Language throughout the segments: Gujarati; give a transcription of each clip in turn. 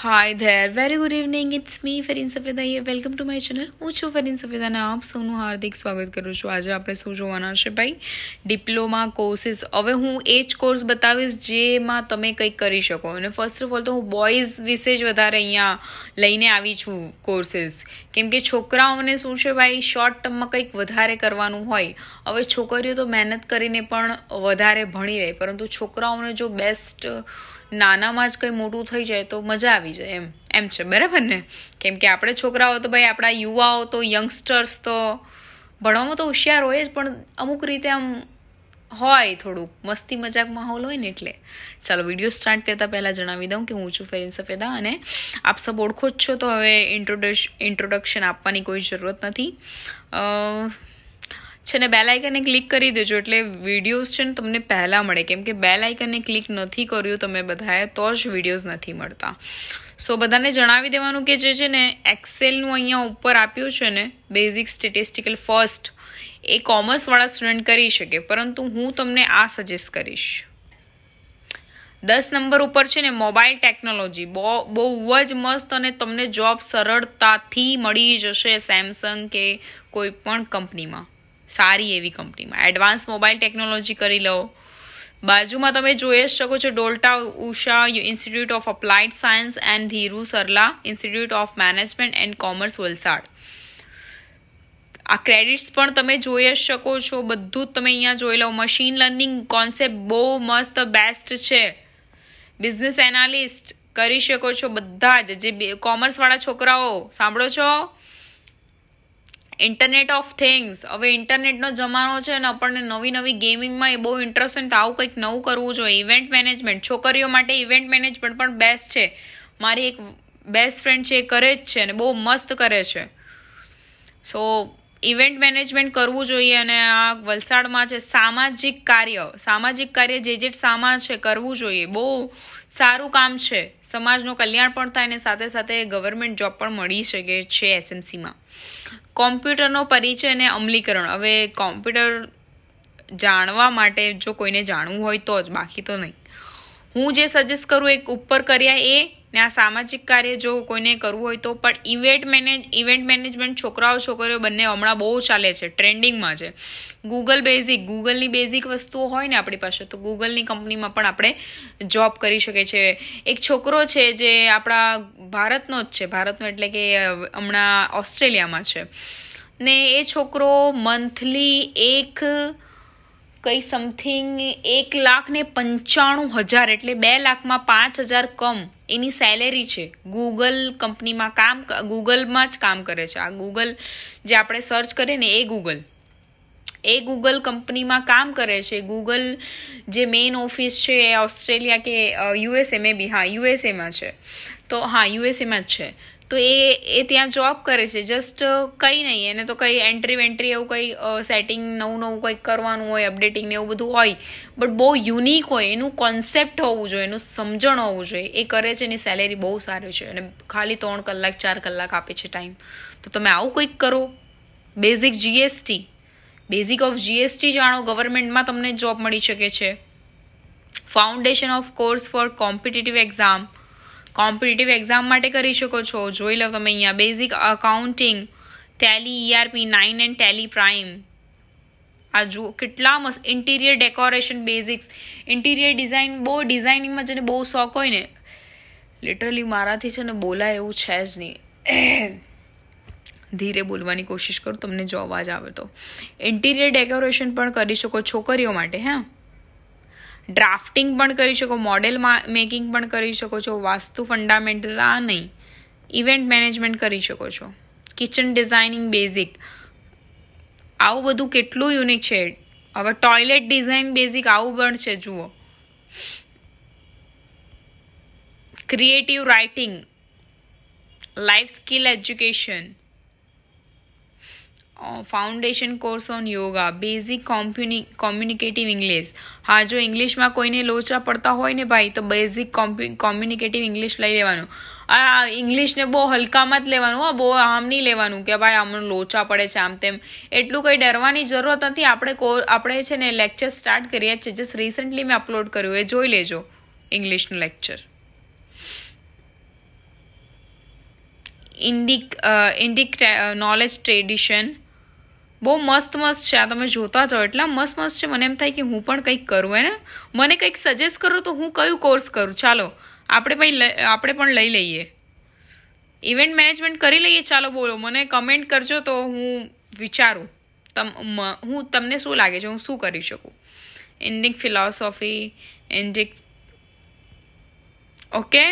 hi there very good evening it's me Farin Safeda યે વેલકમ ટુ માય ચેનલ હું છું ફરીન સફેદાના આપ સૌનું હાર્દિક સ્વાગત કરું છું આજે આપણે શું જોવાના છે ભાઈ ડિપ્લોમા કોર્સિસ હવે હું એ જ કોર્સ બતાવીશ જેમાં તમે કંઈક કરી શકો અને ફર્સ્ટ ઓફ ઓલ તો હું બોયઝ વિશે જ વધારે અહીંયા લઈને આવી છું કોર્સીસ કેમ કે છોકરાઓને શું છે ભાઈ શોર્ટ ટર્મમાં કંઈક વધારે કરવાનું હોય હવે છોકરીઓ તો મહેનત કરીને પણ વધારે ભણી રહે પરંતુ છોકરાઓને જો બેસ્ટ નાનામાં જ કંઈ મોટું થઈ જાય તો મજા આવી આવી જાય એમ એમ છે બરાબર ને કેમ કે આપણે છોકરાઓ તો ભાઈ આપણા યુવાઓ તો યંગસ્ટર્સ તો ભણવામાં તો હોશિયાર હોય જ પણ અમુક રીતે આમ હોય થોડુંક મસ્તી મજાક માહોલ હોય ને એટલે ચાલો વિડીયો સ્ટાર્ટ કરતાં પહેલાં જણાવી દઉં કે હું છું ફેરિન સફેદા અને આપ સબ ઓળખો જ છો તો હવે ઇન્ટ્રોડક્શન આપવાની કોઈ જરૂરત નથી છે ને બે આઇકને ક્લિક કરી દેજો એટલે વિડીયોઝ છે ને તમને પહેલાં મળે કેમ કે બેલ આઇકને ક્લિક નથી કર્યું તમે બધાએ તો જ વિડીયોઝ નથી મળતા સો બધાને જણાવી દેવાનું કે જે છે ને એક્સેલનું અહીંયા ઉપર આપ્યું છે ને બેઝિક સ્ટેટિસ્ટિકલ ફર્સ્ટ એ કોમર્સવાળા સ્ટુડન્ટ કરી શકે પરંતુ હું તમને આ સજેસ્ટ કરીશ દસ નંબર ઉપર છે ને મોબાઈલ ટેકનોલોજી બહુ બહુ જ મસ્ત અને તમને જોબ સરળતાથી મળી જશે સેમસંગ કે કોઈ પણ કંપનીમાં સારી એવી કંપનીમાં એડવાન્સ મોબાઈલ ટેકનોલોજી કરી લો બાજુમાં તમે જોઈ જ શકો છો Dolat Usha institute of applied science and Dhiru Sarla institute of management and commerce Valsad આ ક્રેડિટ્સ પણ તમે જોઈ જ શકો છો બધું જ તમે અહીંયા જોઈ લો મશીન લર્નિંગ કોન્સેપ્ટ બહુ મસ્ત બેસ્ટ છે બિઝનેસ એનાલિસ્ટ કરી શકો છો બધા જ જે કોમર્સવાળા છોકરાઓ સાંભળો છો ઇન્ટરનેટ ઓફ થિંગ્સ હવે ઇન્ટરનેટનો જમાનો છે અને આપણને નવી નવી ગેમિંગમાં એ બહુ ઇન્ટરેસ્ટ તો આવું કંઈક નવું કરવું જોઈએ ઇવેન્ટ મેનેજમેન્ટ છોકરીઓ માટે ઇવેન્ટ મેનેજમેન્ટ પણ બેસ્ટ છે મારી એક બેસ્ટ ફ્રેન્ડ છે એ કરે જ છે અને બહુ મસ્ત કરે છે સો ઇવેન્ટ મેનેજમેન્ટ કરવું જોઈએ અને આ વલસાડમાં છે સામાજિક કાર્ય સામાજિક કાર્ય જે જે સામાજ છે કરવું જોઈએ બહુ સારું કામ છે સમાજનું કલ્યાણ પણ થાય અને સાથે સાથે ગવર્મેન્ટ જોબ પણ મળી શકે છે એસએમસીમાં કોમ્પ્યુટરનો પરિચય અને અમલીકરણ હવે કોમ્પ્યુટર જાણવા માટે જો કોઈને જાણવું હોય તો જ બાકી તો નહીં હું જે સજેસ્ટ કરું એક ઉપર કર્યા એ ને આ સામાજિક કાર્ય જો કોઈને કરવું હોય તો પણ ઇવેન્ટ મેનેજ ઇવેન્ટ મેનેજમેન્ટ છોકરાઓ છોકરીઓ બંને હમણાં બહુ ચાલે છે ટ્રેન્ડિંગમાં છે ગૂગલ બેઝિક ગૂગલની બેઝિક વસ્તુઓ હોય ને આપણી પાસે તો ગૂગલની કંપનીમાં પણ આપણે જોબ કરી શકીએ છીએ એક છોકરો છે જે આપણા ભારતનો જ છે ભારતનો એટલે કે હમણાં ઓસ્ટ્રેલિયામાં છે ને એ છોકરો મંથલી એક કંઈ સમથિંગ એક લાખ ને પંચાણું હજાર એટલે બે લાખમાં પાંચ હજાર કમ એની સેલેરી છે ગૂગલ કંપનીમાં કામ ગૂગલમાં જ કામ કરે છે આ ગૂગલ જે આપણે સર્ચ કરીએ ને એ ગૂગલ એ ગૂગલ કંપનીમાં કામ કરે છે ગૂગલ જે મેઇન ઓફિસ છે એ ઓસ્ટ્રેલિયા કે યુએસએ મે બી હા યુએસએમાં છે તો હા યુએસએમાં જ છે તો એ એ ત્યાં જોબ કરે છે જસ્ટ કંઈ નહીં એને તો કંઈ એન્ટ્રી વેન્ટ્રી એવું કંઈ સેટિંગ નવું નવું કંઈક કરવાનું હોય અપડેટિંગ ને એવું બધું હોય બટ બહુ યુનિક હોય એનું કોન્સેપ્ટ હોવું જોઈએ એનું સમજણ હોવું જોઈએ એ કરે છે એની સેલેરી બહુ સારી છે અને ખાલી ત્રણ કલાક ચાર કલાક આપે છે ટાઈમ તો તમે આવું કંઈક કરો basic GST basic of GST જાણો ગવર્મેન્ટમાં તમને જોબ મળી શકે છે foundation of course for competitive exam competitive exam માટે કરી શકો છો જોઈ લો તમે અહીંયા basic accounting Tally ERP nine and Tally Prime આ જુઓ કેટલા મસ્ત interior decoration basics interior design બહુ ડિઝાઇનિંગમાં જેને બહુ શોખ હોય ને લિટરલી મારાથી છે ને બોલાય એવું છે જ નહીં ધીરે બોલવાની કોશિશ કરું તમને જો અવાજ આવે તો ઇન્ટિરિયર ડેકોરેશન પણ કરી શકો છોકરીઓ માટે હા ડ્રાફ્ટિંગ પણ કરી શકો મોડેલ મેકિંગ પણ કરી શકો છો વાસ્તુ ફંડામેન્ટલ આ નહીં ઇવેન્ટ મેનેજમેન્ટ કરી શકો છો કિચન ડિઝાઇનિંગ બેઝિક આવું બધું કેટલું યુનિક છે હવે ટોયલેટ ડિઝાઇન બેઝિક આવું પણ છે જુઓ creative writing life skill education foundation course on yoga basic communicative English હા જો ઇંગ્લિશમાં કોઈને લોચા પડતા હોય ને ભાઈ તો બેઝિક કોમ્યુનિકેટિવ ઇંગ્લિશ લઈ લેવાનું આ ઇંગ્લિશને બહુ હલકામાં જ લેવાનું હા બહુ આમ નહીં લેવાનું કે ભાઈ આમને લોચા પડે છે આમ તેમ એટલું કંઈ ડરવાની જરૂરત નથી આપણે કો આપણે છે ને લેક્ચર સ્ટાર્ટ કર્યા છે જસ્ટ રિસન્ટલી મેં અપલોડ કર્યું એ જોઈ લેજો ઇંગ્લિશનું lecture Indic Indic knowledge tradition બહુ મસ્ત મસ્ત છે આ તમે જોતા જાઓ એટલા મસ્ત મસ્ત છે મને એમ થાય કે હું પણ કંઈક કરું એને મને કંઈક સજેસ્ટ કરો તો હું કયું કોર્સ કરું ચાલો આપણે પણ આપણે પણ લઈ લઈએ ઇવેન્ટ મેનેજમેન્ટ કરી લઈએ ચાલો બોલો મને કમેન્ટ કરજો તો હું વિચારું તમ હું તમને શું લાગે છે હું શું કરી શકું Indic philosophy Indic okay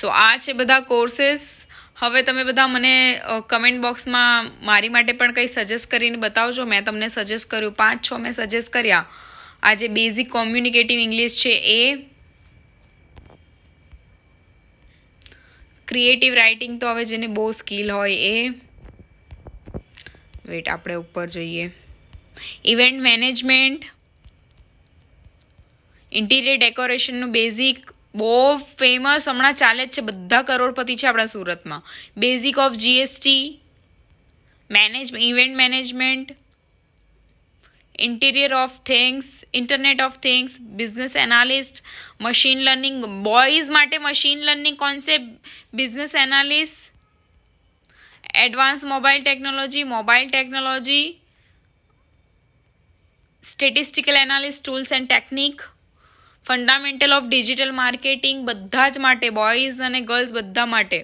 so આ છે બધા કોર્સીસ હવે તમે બધા મને કમેન્ટ બોક્સમાં મારી માટે પણ કંઈ સજેસ્ટ કરીને બતાવજો મેં તમને સજેસ્ટ કર્યું પાંચ છ મેં સજેસ્ટ કર્યા આ જે બેઝિક કોમ્યુનિકેટિવ ઇંગ્લિશ છે એ ક્રિએટિવ રાઇટિંગ તો હવે જેને બહુ સ્કિલ હોય એ વેટ આપણે ઉપર જોઈએ ઇવેન્ટ મેનેજમેન્ટ ઇન્ટિરિયર ડેકોરેશનનું બેઝિક બહુ ફેમસ હમણાં ચાલે જ છે બધા કરોડપતિ છે આપણા સુરતમાં basic of GST manage event management interior of things internet of things business analyst machine learning boys માટે machine learning concept business analyst advance mobile technology mobile technology statistical analyst tools and technique fundamental of digital marketing બધા જ માટે બોયઝ અને ગર્લ્સ બધા માટે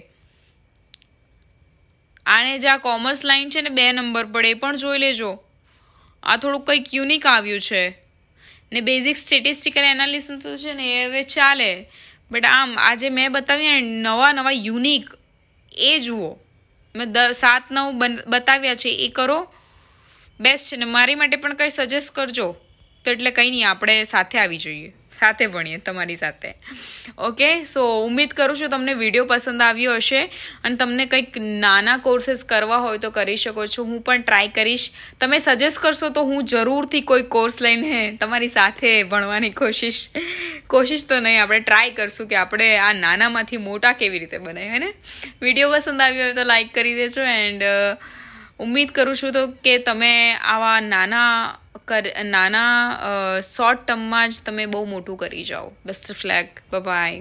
આને જે આ કોમર્સ લાઇન છે ને બે નંબર પડે એ પણ જોઈ લેજો આ થોડુંક કંઈક યુનિક આવ્યું છે ને બેઝિક સ્ટેટિસ્ટિકલ એનાલિસિસ તો છે ને એ હવે ચાલે બટ આમ આજે મેં બતાવ્યા નવા નવા યુનિક એ જુઓ મેં દ સાત નવ બન બતાવ્યા છે એ કરો બેસ્ટ છે ને મારી માટે પણ કંઈ સજેસ્ટ કરજો તો એટલે કંઈ નહીં આપણે સાથે આવી જોઈએ સાથે ભણીએ તમારી સાથે ઓકે સો ઉમ્મીદ કરું છું તમને વિડીયો પસંદ આવ્યો હશે અને તમને કંઈક નાના કોર્સીસ કરવા હોય તો કરી શકો છો હું પણ ટ્રાય કરીશ તમે સજેસ્ટ કરશો તો હું જરૂરથી કોઈ કોર્સ લઈને તમારી સાથે ભણવાની કોશિશ કોશિશ તો નહીં આપણે ટ્રાય કરશું કે આપણે આ નાનામાંથી મોટા કેવી રીતે બનાવીએ ને વિડીયો પસંદ આવ્યો હોય તો લાઈક કરી દેજો એન્ડ ઉમ્મીદ કરું છું તો કે તમે આવા નાના કર નાના શોર્ટ ટર્મમાં જ તમે બહુ મોટું કરી જાઓ બેસ્ટ ફ્લેગ બાય